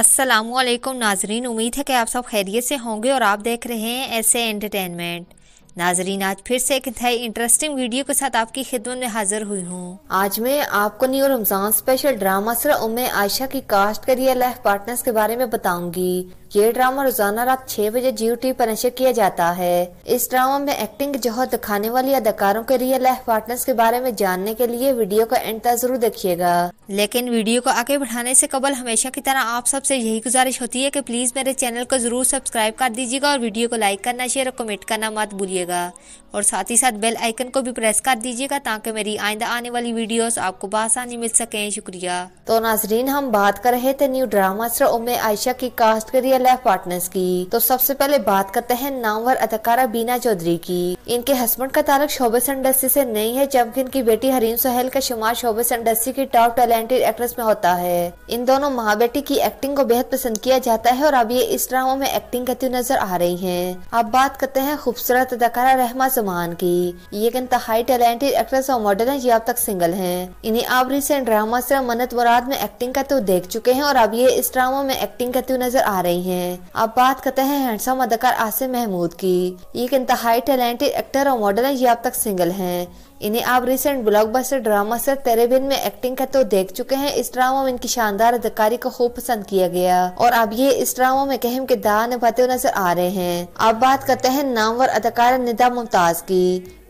असलकुम नाजरीन उम्मीद है कि आप सब खैरियत से होंगे और आप देख रहे हैं ऐसे एंटरटेनमेंट नाजरीन आज फिर से एक नई इंटरेस्टिंग वीडियो के साथ आपकी खिदमत में हाजिर हुई हूँ आज मैं आपको न्यू रमजान स्पेशल ड्रामा सर उम्मे आयशा की कास्ट करियर लाइफ पार्टनर्स के बारे में बताऊंगी ये ड्रामा रोजाना रात छह बजे जियो टी पर नशर किया जाता है इस ड्रामा में एक्टिंग जो दिखाने वाली अदाकारों के रियल लाइफ पार्टनर्स के बारे में जानने के लिए वीडियो को एंड तक जरूर देखिएगा लेकिन वीडियो को आगे बढ़ाने से कबल हमेशा की तरह आप सबसे यही गुजारिश होती है कि प्लीज मेरे चैनल को जरूर सब्सक्राइब कर दीजिएगा और वीडियो को लाइक करना शेयर और कमेंट करना मत भूलिएगा और साथ ही साथ बेल आइकन को भी प्रेस कर दीजिएगा ताकि मेरी आइंदा आने वाली वीडियोस आपको बासानी मिल सके शुक्रिया तो नाजरीन हम बात कर रहे थे न्यू ड्रामा सर उमे आयशा की कास्ट के रियल लाइफ पार्टनर्स की तो सबसे पहले बात करते हैं नामवर अदाकारा बीना चौधरी की इनके हस्बैंड का तारक शोबेस इंडस्ट्री से नहीं है जबकि इनकी बेटी हरीन सोहेल का शुमार शोबेस इंडस्ट्री की टॉप टैलेंटेड एक्ट्रेस में होता है इन दोनों माँ बेटी की एक्टिंग को बेहद पसंद किया जाता है और अब ये इस ड्रामा में एक्टिंग करती नजर आ रही है अब बात करते हैं खूबसूरत अदाकारा रहमा जमान की ये एक इंतहाई टैलेंटेड एक्ट्रेस और मॉडल है ये अब तक सिंगल है इन्हें आप रिसेंट ड्रामा से मन्नत मुराद में एक्टिंग करते हुए देख चुके हैं और अब ये इस ड्रामा में एक्टिंग करती नजर आ रही है हैं अब बात करते हैं हैंडसम अदाकार आसिम महमूद की ये एक इंतहाई टैलेंटेड एक्टर और मॉडल है ये अब तक सिंगल हैं इन्हें आप रिसेंट ब्लॉकबस्टर ड्रामा से तेरे बिन में एक्टिंग करते तो देख चुके हैं इस ड्रामा में इनकी शानदार अदाकारी को खूब पसंद किया गया और अब ये इस ड्रामा में के किरदार निभाते हुए नजर आ रहे हैं अब बात करते हैं नामवर अदाकारा निदा मुमताज की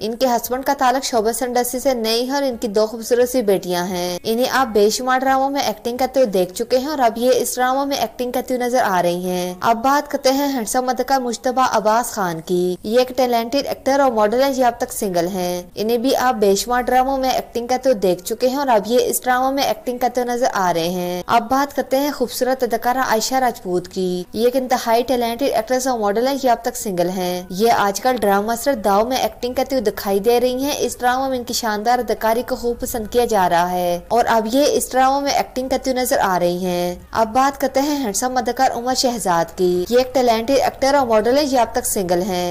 इनके हस्बैंड का तालक शोभा संडसी से नहीं है और इनकी दो खूबसूरत सी बेटियां हैं इन्हें आप बेशुमार ड्रामों में एक्टिंग करते हुए देख चुके हैं और अब ये इस ड्रामा में एक्टिंग करती हुई नजर आ रही हैं अब बात करते हैं हैंडसम मदका मुश्तबा अब्बास खान की ये एक टैलेंटेड एक्टर और मॉडल है जो अब तक सिंगल है इन्हें भी आप बेशुमार ड्रामों में एक्टिंग करते हुए देख चुके हैं और अब ये इस ड्रामा में एक्टिंग करते हुए नजर आ रहे हैं अब बात करते हैं खूबसूरत अदाकारा आयशा राजपूत की ये एक इंतहाई टैलेंटेड एक्ट्रेस और मॉडल है जो अब तक सिंगल है ये आजकल ड्रामा सिर्फ दाव में एक्टिंग करते हुए दिखाई दे रही हैं इस ड्रामा में इनकी शानदार अदाकारी को खूब पसंद किया जा रहा है और अब ये इस ड्रामा में एक्टिंग करती हुई नजर आ रही हैं अब बात करते हैं हैंडसम अदाकार उमर शहजाद की ये एक टैलेंटेड एक्टर और मॉडल है ये अब तक सिंगल है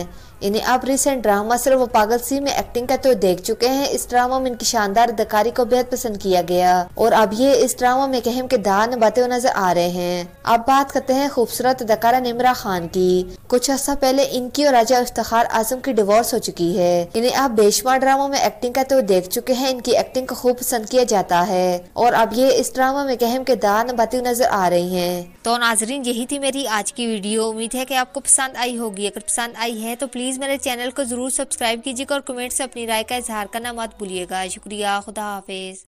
इन्हें आप रिसेंट ड्रामा सिर्फ वो पागल सी में एक्टिंग करते हुए देख चुके हैं इस ड्रामा में इनकी शानदार अदाकारी को बेहद पसंद किया गया और अब ये इस ड्रामा में अहम किरदार निभाते हुए नजर आ रहे हैं अब बात करते हैं खूबसूरत अदाकारा निमरा खान की कुछ अर्सा पहले इनकी और राजा इफ्तार आजम की डिवोर्स हो चुकी है इन्हें आप बेशमार ड्रामो में एक्टिंग करते हुए देख चुके हैं इनकी एक्टिंग को खूब पसंद किया जाता है और अब ये इस ड्रामा में अहम किरदार दान हुई नजर आ रही है तो नाजरीन यही थी मेरी आज की वीडियो उम्मीद है की आपको पसंद आई होगी अगर पसंद आई है तो प्लीज प्लीज़ मेरे चैनल को ज़रूर सब्सक्राइब कीजिएगा और कमेंट से अपनी राय का इजहार करना मत भूलिएगा शुक्रिया खुदा हाफिज़